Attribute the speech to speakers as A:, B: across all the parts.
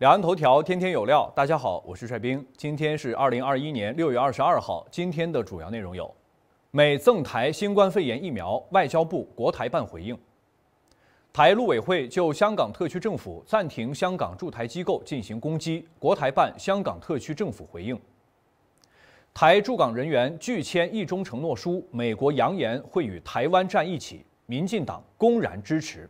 A: 两岸头条，天天有料。大家好，我是帅兵。今天是二零二一年六月二十二号。今天的主要内容有：美赠台新冠肺炎疫苗，外交部国台办回应；台陆委会就香港特区政府暂停香港驻台机构进行攻击，国台办香港特区政府回应；台驻港人员拒签一中承诺书，美国扬言会与台湾站一起，民进党公然支持。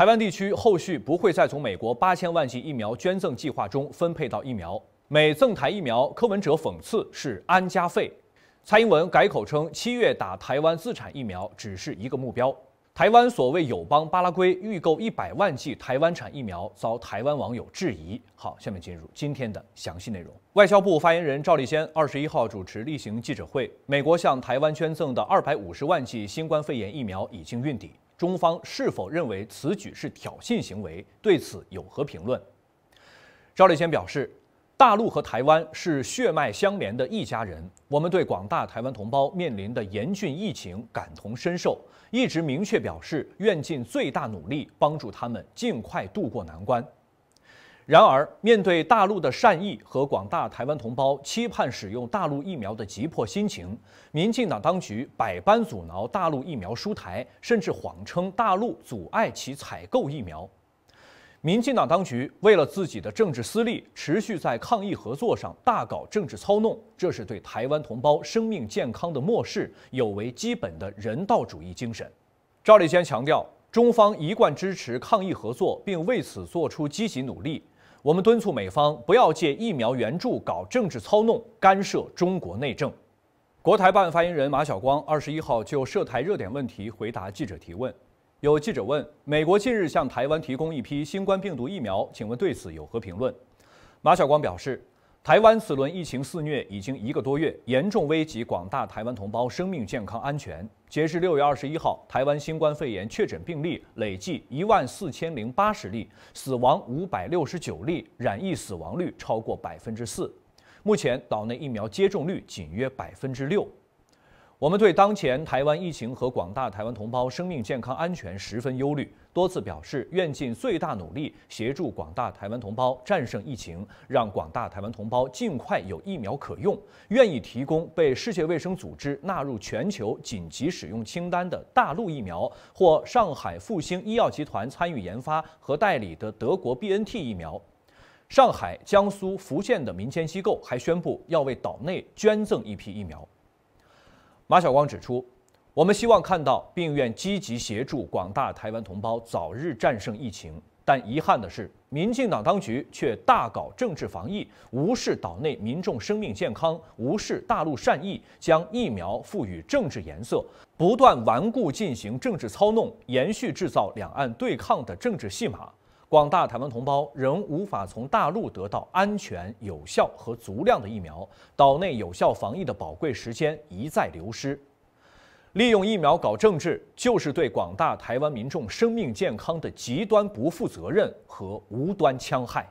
A: 台湾地区后续不会再从美国八千万剂疫苗捐赠计划中分配到疫苗。美赠台疫苗，柯文哲讽刺是安家费。蔡英文改口称，七月打台湾自产疫苗只是一个目标。台湾所谓友邦巴拉圭预购一百万剂台湾产疫苗，遭台湾网友质疑。好，下面进入今天的详细内容。外交部发言人赵立坚二十一号主持例行记者会。美国向台湾捐赠的二百五十万剂新冠肺炎疫苗已经运抵。中方是否认为此举是挑衅行为？对此有何评论？赵立坚表示，大陆和台湾是血脉相连的一家人，我们对广大台湾同胞面临的严峻疫情感同身受，一直明确表示愿尽最大努力帮助他们尽快渡过难关。然而，面对大陆的善意和广大台湾同胞期盼使用大陆疫苗的急迫心情，民进党当局百般阻挠大陆疫苗输台，甚至谎称大陆阻碍其采购疫苗。民进党当局为了自己的政治私利，持续在抗疫合作上大搞政治操弄，这是对台湾同胞生命健康的漠视，有违基本的人道主义精神。赵立坚强调，中方一贯支持抗疫合作，并为此做出积极努力。我们敦促美方不要借疫苗援助搞政治操弄、干涉中国内政。国台办发言人马晓光二十一号就涉台热点问题回答记者提问。有记者问：美国近日向台湾提供一批新冠病毒疫苗，请问对此有何评论？马晓光表示。台湾此轮疫情肆虐已经一个多月，严重危及广大台湾同胞生命健康安全。截至六月二十一号，台湾新冠肺炎确诊病例累计一万四千零八十例，死亡五百六十九例，染疫死亡率超过百分之四。目前，岛内疫苗接种率仅约百分之六。我们对当前台湾疫情和广大台湾同胞生命健康安全十分忧虑，多次表示愿尽最大努力协助广大台湾同胞战胜疫情，让广大台湾同胞尽快有疫苗可用，愿意提供被世界卫生组织纳入全球紧急使用清单的大陆疫苗或上海复星医药集团参与研发和代理的德国 B N T 疫苗。上海、江苏、福建的民间机构还宣布要为岛内捐赠一批疫苗。马晓光指出，我们希望看到并愿积极协助广大台湾同胞早日战胜疫情，但遗憾的是，民进党当局却大搞政治防疫，无视岛内民众生命健康，无视大陆善意，将疫苗赋予政治颜色，不断顽固进行政治操弄，延续制造两岸对抗的政治戏码。广大台湾同胞仍无法从大陆得到安全、有效和足量的疫苗，岛内有效防疫的宝贵时间一再流失。利用疫苗搞政治，就是对广大台湾民众生命健康的极端不负责任和无端戕害。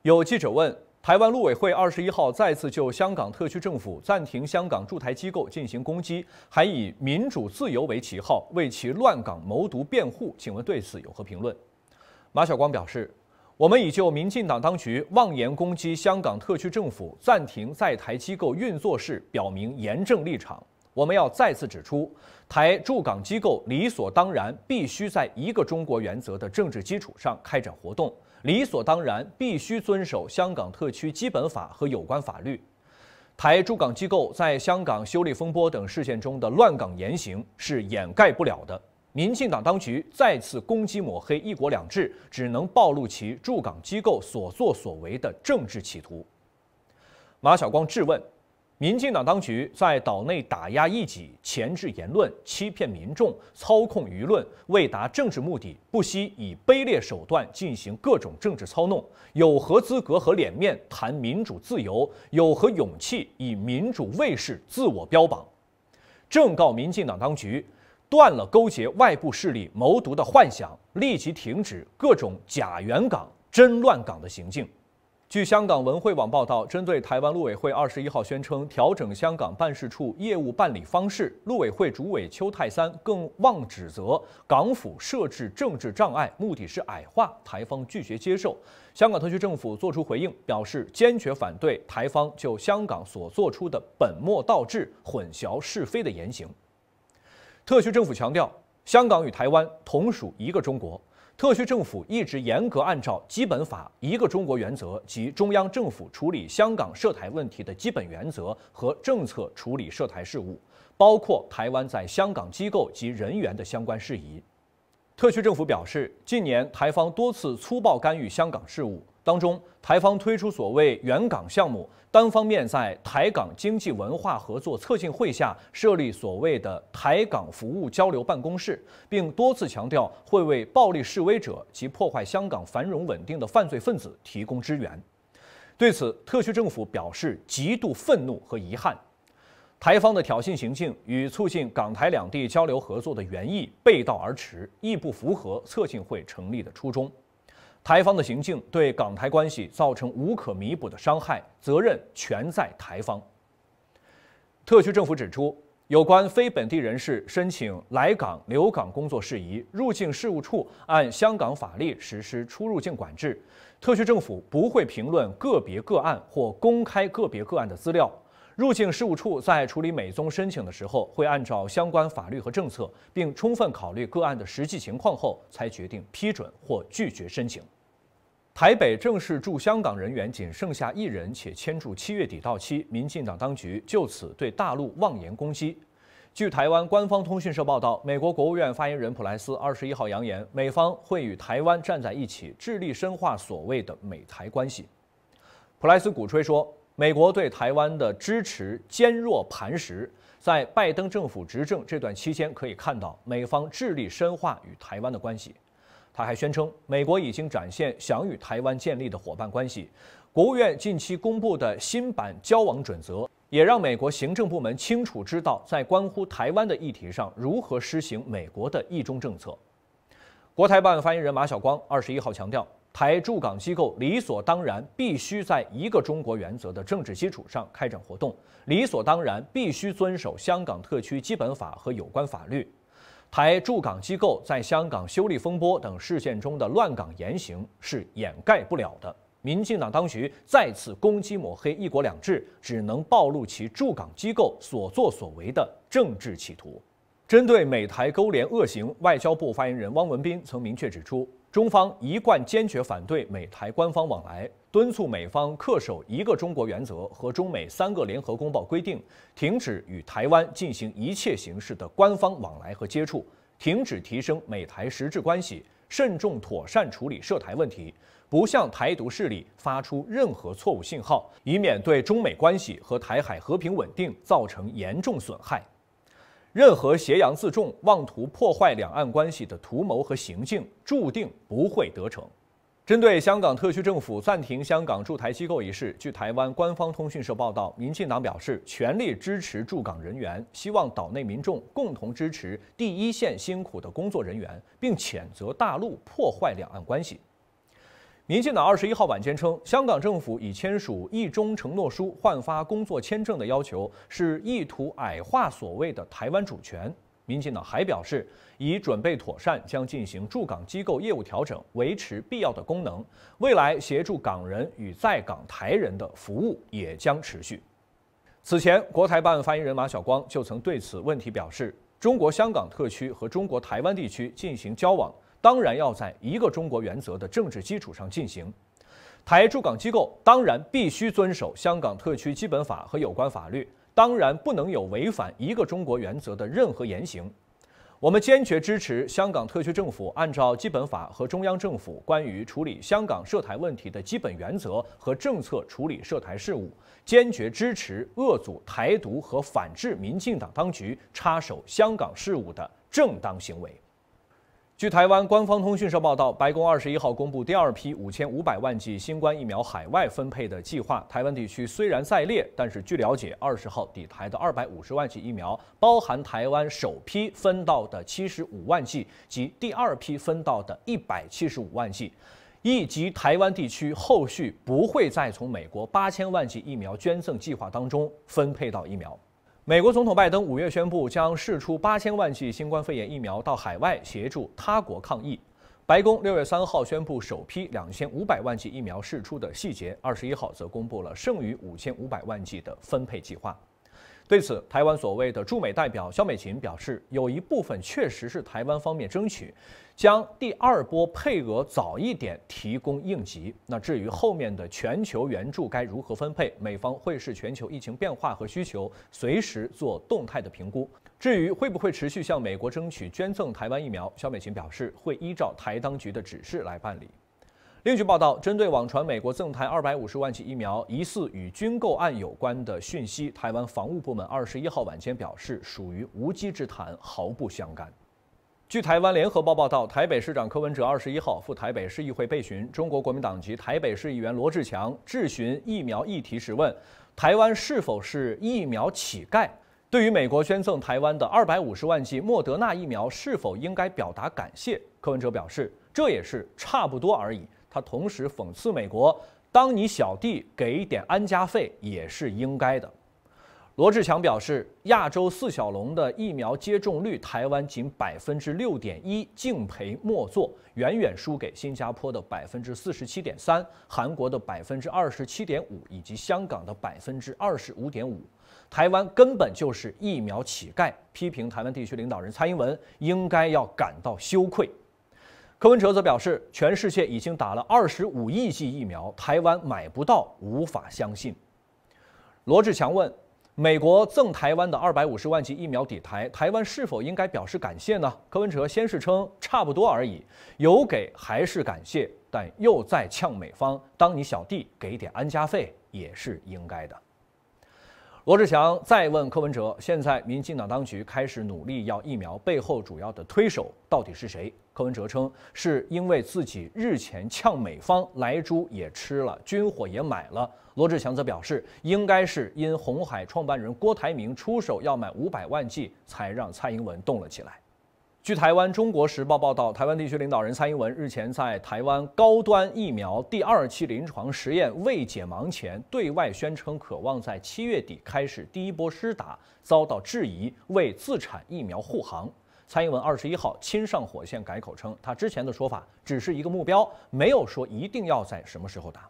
A: 有记者问：台湾陆委会二十一号再次就香港特区政府暂停香港驻台机构进行攻击，还以民主自由为旗号为其乱港谋独辩护，请问对此有何评论？马晓光表示，我们已就民进党当局妄言攻击香港特区政府暂停在台机构运作事，表明严正立场。我们要再次指出，台驻港机构理所当然必须在一个中国原则的政治基础上开展活动，理所当然必须遵守香港特区基本法和有关法律。台驻港机构在香港修例风波等事件中的乱港言行是掩盖不了的。民进党当局再次攻击抹黑“一国两制”，只能暴露其驻港机构所作所为的政治企图。马晓光质问：民进党当局在岛内打压异己、钳制言论、欺骗民众、操控舆论，为达政治目的，不惜以卑劣手段进行各种政治操弄，有何资格和脸面谈民主自由？有何勇气以民主卫士自我标榜？正告民进党当局！断了勾结外部势力谋独的幻想，立即停止各种假援港、真乱港的行径。据香港文汇网报道，针对台湾陆委会二十一号宣称调整香港办事处业务办理方式，陆委会主委邱泰三更妄指责港府设置政治障碍，目的是矮化台方，拒绝接受。香港特区政府作出回应，表示坚决反对台方就香港所做出的本末倒置、混淆是非的言行。特区政府强调，香港与台湾同属一个中国。特区政府一直严格按照基本法、一个中国原则及中央政府处理香港涉台问题的基本原则和政策处理涉台事务，包括台湾在香港机构及人员的相关事宜。特区政府表示，近年台方多次粗暴干预香港事务。当中，台方推出所谓“援港项目”，单方面在台港经济文化合作策进会下设立所谓的台港服务交流办公室，并多次强调会为暴力示威者及破坏香港繁荣稳定的犯罪分子提供支援。对此，特区政府表示极度愤怒和遗憾。台方的挑衅行径与促进港台两地交流合作的原意背道而驰，亦不符合策进会成立的初衷。台方的行径对港台关系造成无可弥补的伤害，责任全在台方。特区政府指出，有关非本地人士申请来港留港工作事宜，入境事务处按香港法律实施出入境管制。特区政府不会评论个别个案或公开个别个案的资料。入境事务处在处理每宗申请的时候，会按照相关法律和政策，并充分考虑个案的实际情况后，才决定批准或拒绝申请。台北正式驻香港人员仅剩下一人，且签注七月底到期。民进党当局就此对大陆妄言攻击。据台湾官方通讯社报道，美国国务院发言人普莱斯二十一号扬言，美方会与台湾站在一起，致力深化所谓的美台关系。普莱斯鼓吹说，美国对台湾的支持坚若磐石，在拜登政府执政这段期间，可以看到美方致力深化与台湾的关系。他还宣称，美国已经展现想与台湾建立的伙伴关系。国务院近期公布的新版交往准则，也让美国行政部门清楚知道，在关乎台湾的议题上如何施行美国的一中政策。国台办发言人马晓光二十一号强调，台驻港机构理所当然必须在一个中国原则的政治基础上开展活动，理所当然必须遵守香港特区基本法和有关法律。台驻港机构在香港修例风波等事件中的乱港言行是掩盖不了的。民进党当局再次攻击抹黑“一国两制”，只能暴露其驻港机构所作所为的政治企图。针对美台勾连恶行，外交部发言人汪文斌曾明确指出，中方一贯坚决反对美台官方往来。敦促美方恪守一个中国原则和中美三个联合公报规定，停止与台湾进行一切形式的官方往来和接触，停止提升美台实质关系，慎重妥善处理涉台问题，不向台独势力发出任何错误信号，以免对中美关系和台海和平稳定造成严重损害。任何挟洋自重、妄图破坏两岸关系的图谋和行径，注定不会得逞。针对香港特区政府暂停香港驻台机构一事，据台湾官方通讯社报道，民进党表示全力支持驻港人员，希望岛内民众共同支持第一线辛苦的工作人员，并谴责大陆破坏两岸关系。民进党二十一号晚间称，香港政府已签署一中承诺书换发工作签证的要求，是意图矮化所谓的台湾主权。民进党还表示，已准备妥善，将进行驻港机构业务调整，维持必要的功能。未来协助港人与在港台人的服务也将持续。此前，国台办发言人马晓光就曾对此问题表示：“中国香港特区和中国台湾地区进行交往，当然要在一个中国原则的政治基础上进行。台驻港机构当然必须遵守香港特区基本法和有关法律。”当然不能有违反一个中国原则的任何言行。我们坚决支持香港特区政府按照基本法和中央政府关于处理香港涉台问题的基本原则和政策处理涉台事务，坚决支持遏阻台独和反制民进党当局插手香港事务的正当行为。据台湾官方通讯社报道，白宫二十一号公布第二批五千五百万剂新冠疫苗海外分配的计划。台湾地区虽然在列，但是据了解，二十号抵台的二百五十万剂疫苗，包含台湾首批分到的七十五万剂及第二批分到的一百七十五万剂，以及台湾地区后续不会再从美国八千万剂疫苗捐赠计划当中分配到疫苗。美国总统拜登五月宣布将试出八千万剂新冠肺炎疫苗到海外协助他国抗疫。白宫六月三号宣布首批两千五百万剂疫苗试出的细节，二十一号则公布了剩余五千五百万剂的分配计划。对此，台湾所谓的驻美代表肖美琴表示，有一部分确实是台湾方面争取将第二波配额早一点提供应急。那至于后面的全球援助该如何分配，美方会视全球疫情变化和需求，随时做动态的评估。至于会不会持续向美国争取捐赠台湾疫苗，肖美琴表示会依照台当局的指示来办理。另据报道，针对网传美国赠台二百五十万剂疫苗疑似与军购案有关的讯息，台湾防务部门二十一号晚间表示，属于无稽之谈，毫不相干。据台湾联合报报道，台北市长柯文哲二十一号赴台北市议会备询，中国国民党籍台北市议员罗志强质询疫苗议题时问，台湾是否是疫苗乞丐？对于美国捐赠台湾的二百五十万剂莫德纳疫苗，是否应该表达感谢？柯文哲表示，这也是差不多而已。他同时讽刺美国：“当你小弟给一点安家费也是应该的。”罗志强表示，亚洲四小龙的疫苗接种率，台湾仅百分之六点一，敬陪末座，远远输给新加坡的百分之四十七点三、韩国的百分之二十七点五以及香港的百分之二十五点五。台湾根本就是疫苗乞丐，批评台湾地区领导人蔡英文应该要感到羞愧。柯文哲则表示，全世界已经打了二十五亿剂疫苗，台湾买不到，无法相信。罗志强问：“美国赠台湾的二百五十万剂疫苗，底台台湾是否应该表示感谢呢？”柯文哲先是称“差不多而已”，有给还是感谢，但又在呛美方：“当你小弟，给点安家费也是应该的。”罗志祥再问柯文哲，现在民进党当局开始努力要疫苗，背后主要的推手到底是谁？柯文哲称是因为自己日前呛美方，莱猪也吃了，军火也买了。罗志祥则表示，应该是因红海创办人郭台铭出手要买五百万剂，才让蔡英文动了起来。据台湾《中国时报》报道，台湾地区领导人蔡英文日前在台湾高端疫苗第二期临床实验未解盲前对外宣称渴望在七月底开始第一波施打，遭到质疑为自产疫苗护航。蔡英文二十一号亲上火线改口称，他之前的说法只是一个目标，没有说一定要在什么时候打。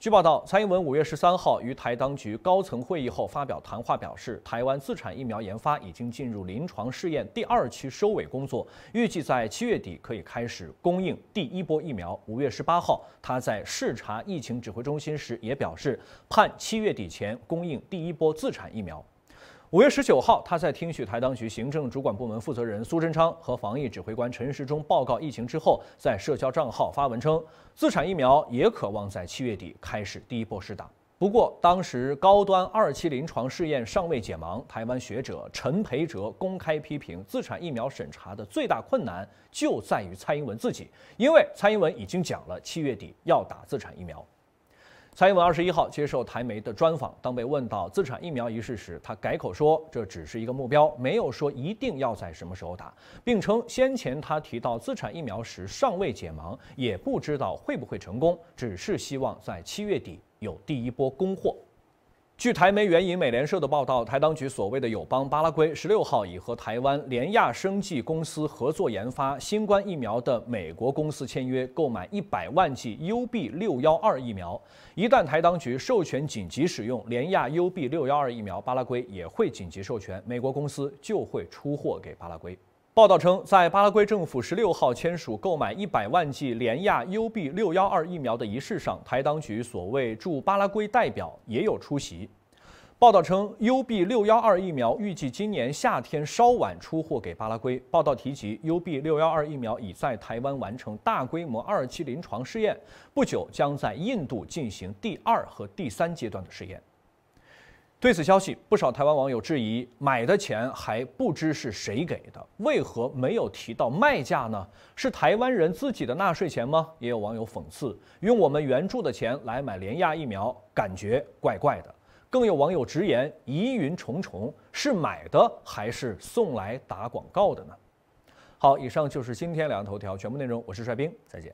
A: 据报道，蔡英文五月十三号与台当局高层会议后发表谈话，表示台湾自产疫苗研发已经进入临床试验第二期收尾工作，预计在七月底可以开始供应第一波疫苗。五月十八号，他在视察疫情指挥中心时也表示，盼七月底前供应第一波自产疫苗。五月十九号，他在听取台当局行政主管部门负责人苏贞昌和防疫指挥官陈时中报告疫情之后，在社交账号发文称，自产疫苗也渴望在七月底开始第一波试打。不过，当时高端二期临床试验尚未解盲，台湾学者陈培哲公开批评，自产疫苗审查的最大困难就在于蔡英文自己，因为蔡英文已经讲了七月底要打自产疫苗。蔡英文二十一号接受台媒的专访，当被问到资产疫苗一事时，他改口说这只是一个目标，没有说一定要在什么时候打，并称先前他提到资产疫苗时尚未解盲，也不知道会不会成功，只是希望在七月底有第一波供货。据台媒援引美联社的报道，台当局所谓的友邦巴拉圭十六号已和台湾联亚生技公司合作研发新冠疫苗的美国公司签约，购买一百万剂 UB 六幺二疫苗。一旦台当局授权紧急使用联亚 UB 六幺二疫苗，巴拉圭也会紧急授权，美国公司就会出货给巴拉圭。报道称，在巴拉圭政府十六号签署购买一百万剂联亚 UB 六幺二疫苗的仪式上，台当局所谓驻巴拉圭代表也有出席。报道称，UB 六幺二疫苗预计今年夏天稍晚出货给巴拉圭。报道提及，UB 六幺二疫苗已在台湾完成大规模二期临床试验，不久将在印度进行第二和第三阶段的试验。对此消息，不少台湾网友质疑：买的钱还不知是谁给的，为何没有提到卖价呢？是台湾人自己的纳税钱吗？也有网友讽刺：用我们援助的钱来买廉价疫苗，感觉怪怪的。更有网友直言：疑云重重，是买的还是送来打广告的呢？好，以上就是今天两则头条全部内容，我是帅兵，再见。